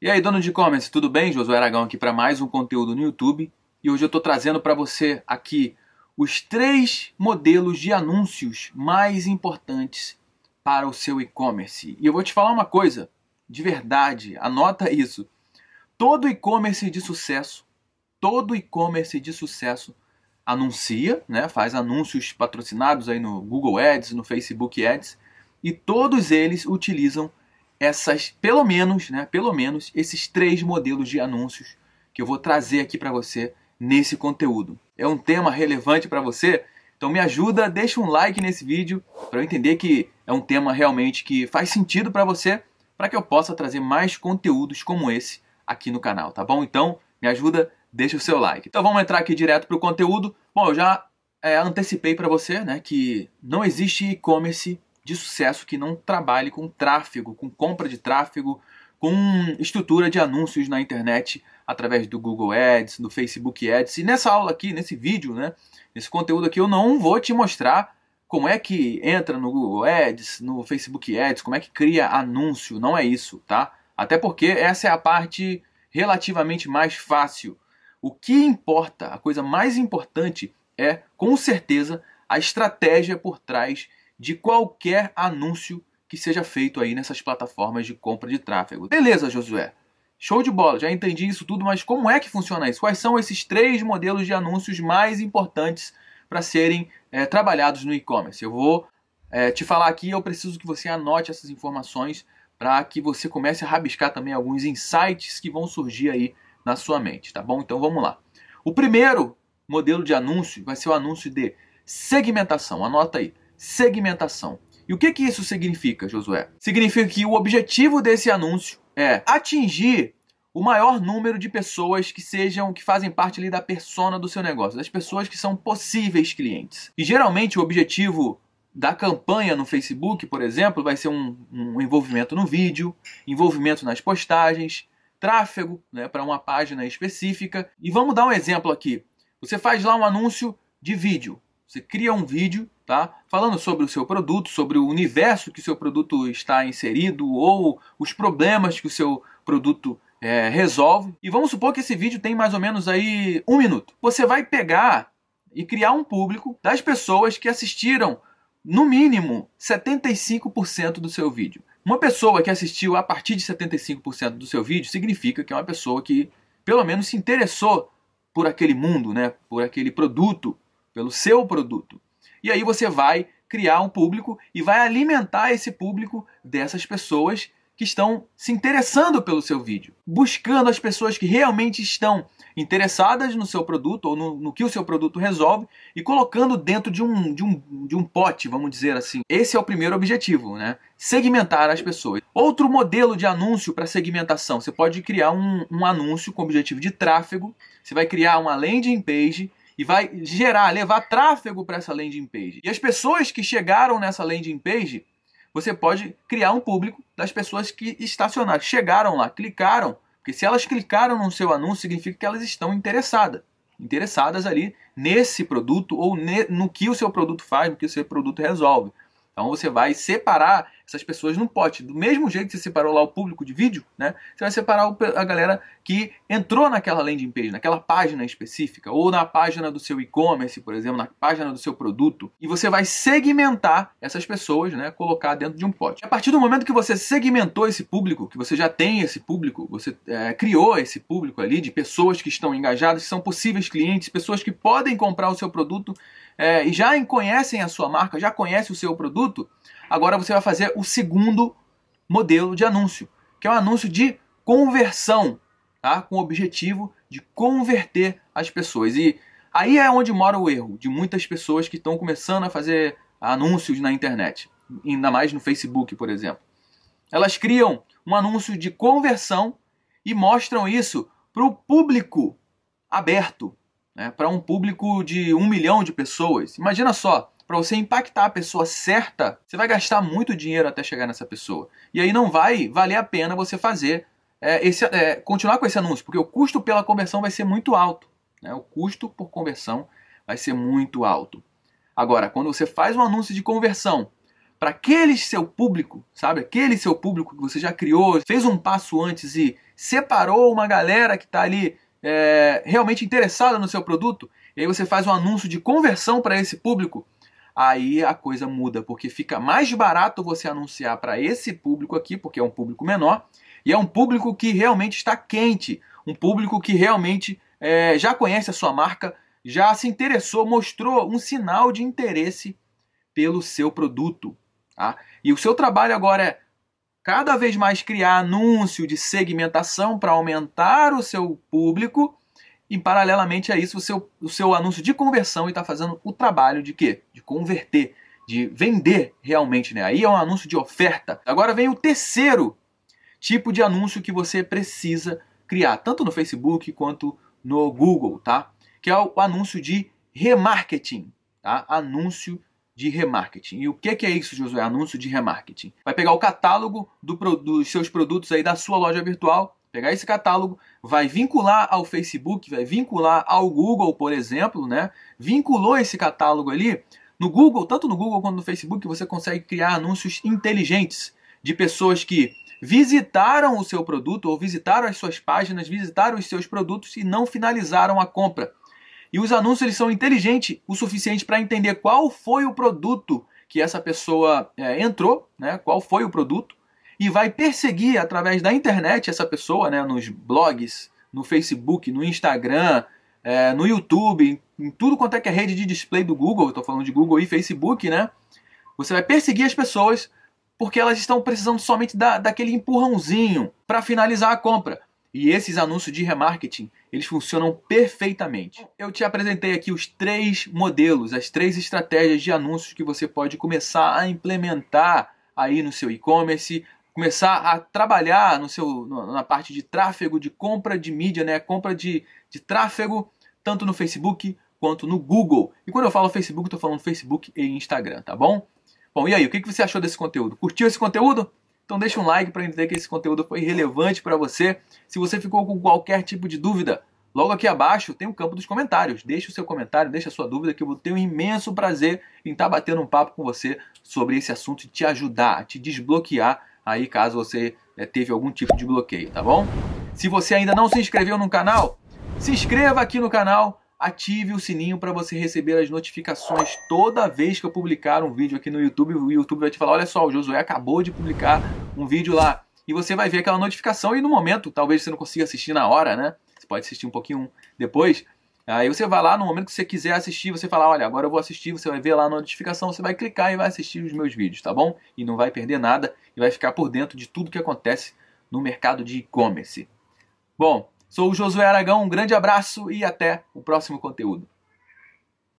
E aí, dono de e-commerce, tudo bem? Josué Aragão aqui para mais um conteúdo no YouTube. E hoje eu estou trazendo para você aqui os três modelos de anúncios mais importantes para o seu e-commerce. E eu vou te falar uma coisa, de verdade, anota isso. Todo e-commerce de sucesso, todo e-commerce de sucesso anuncia, né, faz anúncios patrocinados aí no Google Ads, no Facebook Ads, e todos eles utilizam essas, pelo menos, né, pelo menos esses três modelos de anúncios que eu vou trazer aqui para você nesse conteúdo. É um tema relevante para você? Então me ajuda, deixa um like nesse vídeo para eu entender que é um tema realmente que faz sentido para você, para que eu possa trazer mais conteúdos como esse aqui no canal, tá bom? Então me ajuda, deixa o seu like. Então vamos entrar aqui direto para o conteúdo. Bom, eu já é, antecipei para você né, que não existe e-commerce de sucesso que não trabalhe com tráfego, com compra de tráfego, com estrutura de anúncios na internet através do Google Ads, do Facebook Ads. E nessa aula aqui, nesse vídeo, né, nesse conteúdo aqui, eu não vou te mostrar como é que entra no Google Ads, no Facebook Ads, como é que cria anúncio, não é isso, tá? Até porque essa é a parte relativamente mais fácil. O que importa, a coisa mais importante é, com certeza, a estratégia por trás de qualquer anúncio que seja feito aí nessas plataformas de compra de tráfego. Beleza, Josué. Show de bola, já entendi isso tudo, mas como é que funciona isso? Quais são esses três modelos de anúncios mais importantes para serem é, trabalhados no e-commerce? Eu vou é, te falar aqui, eu preciso que você anote essas informações para que você comece a rabiscar também alguns insights que vão surgir aí na sua mente, tá bom? Então vamos lá. O primeiro modelo de anúncio vai ser o anúncio de segmentação. Anota aí segmentação. E o que, que isso significa, Josué? Significa que o objetivo desse anúncio é atingir o maior número de pessoas que sejam que fazem parte ali da persona do seu negócio, das pessoas que são possíveis clientes. E geralmente o objetivo da campanha no Facebook, por exemplo, vai ser um, um envolvimento no vídeo, envolvimento nas postagens, tráfego né, para uma página específica. E vamos dar um exemplo aqui. Você faz lá um anúncio de vídeo você cria um vídeo, tá? Falando sobre o seu produto, sobre o universo que o seu produto está inserido ou os problemas que o seu produto é, resolve. E vamos supor que esse vídeo tem mais ou menos aí um minuto. Você vai pegar e criar um público das pessoas que assistiram no mínimo 75% do seu vídeo. Uma pessoa que assistiu a partir de 75% do seu vídeo significa que é uma pessoa que pelo menos se interessou por aquele mundo, né? Por aquele produto pelo seu produto. E aí você vai criar um público e vai alimentar esse público dessas pessoas que estão se interessando pelo seu vídeo, buscando as pessoas que realmente estão interessadas no seu produto ou no, no, que o seu produto resolve e colocando dentro de um, de, um, de um pote, vamos dizer assim. Esse é o primeiro objetivo, né? Segmentar as pessoas. Outro modelo de anúncio para segmentação: você pode criar um, um anúncio com objetivo de tráfego, você vai criar uma landing page e vai gerar, levar tráfego para essa landing page. E as pessoas que chegaram nessa landing page, você pode criar um público das pessoas que estacionaram, chegaram lá, clicaram, porque se elas clicaram no seu anúncio, significa que elas estão interessadas, interessadas ali nesse produto ou ne, no que o seu produto faz, no que o seu produto resolve. Então você vai separar essas pessoas num pote. Do mesmo jeito que você separou lá o público de vídeo, né? Você vai separar a galera que entrou naquela landing page, naquela página específica, ou na página do seu e-commerce, por exemplo, na página do seu produto, e você vai segmentar essas pessoas, né? Colocar dentro de um pote. A partir do momento que você segmentou esse público, que você já tem esse público, você é, criou esse público ali de pessoas que estão engajadas, que são possíveis clientes, pessoas que podem comprar o seu produto é, e já conhecem a sua marca, já conhecem o seu produto, agora você vai fazer o segundo modelo de anúncio, que é um anúncio de conversão, tá? com o objetivo de converter as pessoas. E aí é onde mora o erro de muitas pessoas que estão começando a fazer anúncios na internet, ainda mais no Facebook, por exemplo. Elas criam um anúncio de conversão e mostram isso para o público aberto, né, para um público de um milhão de pessoas. Imagina só, para você impactar a pessoa certa, você vai gastar muito dinheiro até chegar nessa pessoa. E aí não vai valer a pena você fazer é, esse, é, continuar com esse anúncio, porque o custo pela conversão vai ser muito alto. Né, o custo por conversão vai ser muito alto. Agora, quando você faz um anúncio de conversão para aquele seu público, sabe? Aquele seu público que você já criou, fez um passo antes e separou uma galera que está ali é, realmente interessada no seu produto, e aí você faz um anúncio de conversão para esse público, aí a coisa muda, porque fica mais barato você anunciar para esse público aqui, porque é um público menor, e é um público que realmente está quente, um público que realmente é, já conhece a sua marca, já se interessou, mostrou um sinal de interesse pelo seu produto. Tá? E o seu trabalho agora é cada vez mais criar anúncio de segmentação para aumentar o seu público e paralelamente a isso o seu, o seu anúncio de conversão e está fazendo o trabalho de quê? De converter, de vender realmente, né? Aí é um anúncio de oferta. Agora vem o terceiro tipo de anúncio que você precisa criar, tanto no Facebook quanto no Google, tá? Que é o anúncio de remarketing, tá? Anúncio de remarketing. E o que, é isso, Josué? Anúncio de remarketing. Vai pegar o catálogo do, dos seus produtos aí da sua loja virtual, pegar esse catálogo, vai vincular ao Facebook, vai vincular ao Google, por exemplo, né? Vinculou esse catálogo ali. No Google, tanto no Google quanto no Facebook, você consegue criar anúncios inteligentes de pessoas que visitaram o seu produto ou visitaram as suas páginas, visitaram os seus produtos e não finalizaram a compra. E os anúncios eles são inteligentes o suficiente para entender qual foi o produto que essa pessoa é, entrou, né? qual foi o produto, e vai perseguir através da internet essa pessoa, né? nos blogs, no Facebook, no Instagram, é, no YouTube, em tudo quanto é que é rede de display do Google, estou falando de Google e Facebook, né? Você vai perseguir as pessoas porque elas estão precisando somente da, daquele empurrãozinho para finalizar a compra. E esses anúncios de remarketing, eles funcionam perfeitamente. Eu te apresentei aqui os três modelos, as três estratégias de anúncios que você pode começar a implementar aí no seu e-commerce, começar a trabalhar no seu, na parte de tráfego, de compra de mídia, né? compra de, de tráfego, tanto no Facebook quanto no Google. E quando eu falo Facebook, estou falando Facebook e Instagram, tá bom? Bom, e aí, o que você achou desse conteúdo? Curtiu esse conteúdo? Então deixa um like para entender que esse conteúdo foi relevante para você. Se você ficou com qualquer tipo de dúvida, logo aqui abaixo tem o um campo dos comentários. Deixa o seu comentário, deixa a sua dúvida que eu vou ter um imenso prazer em estar tá batendo um papo com você sobre esse assunto e te ajudar, te desbloquear aí caso você né, teve algum tipo de bloqueio, tá bom? Se você ainda não se inscreveu no canal, se inscreva aqui no canal ative o sininho para você receber as notificações toda vez que eu publicar um vídeo aqui no YouTube. O YouTube vai te falar: olha só, o Josué acabou de publicar um vídeo lá. E você vai ver aquela notificação e no momento, talvez você não consiga assistir na hora, né? Você pode assistir um pouquinho depois. Aí você vai lá no momento que você quiser assistir, você fala: olha, agora eu vou assistir. Você vai ver lá a notificação, você vai clicar e vai assistir os meus vídeos, tá bom? E não vai perder nada e vai ficar por dentro de tudo que acontece no mercado de e-commerce. Bom, Sou o Josué Aragão, um grande abraço e até o próximo conteúdo.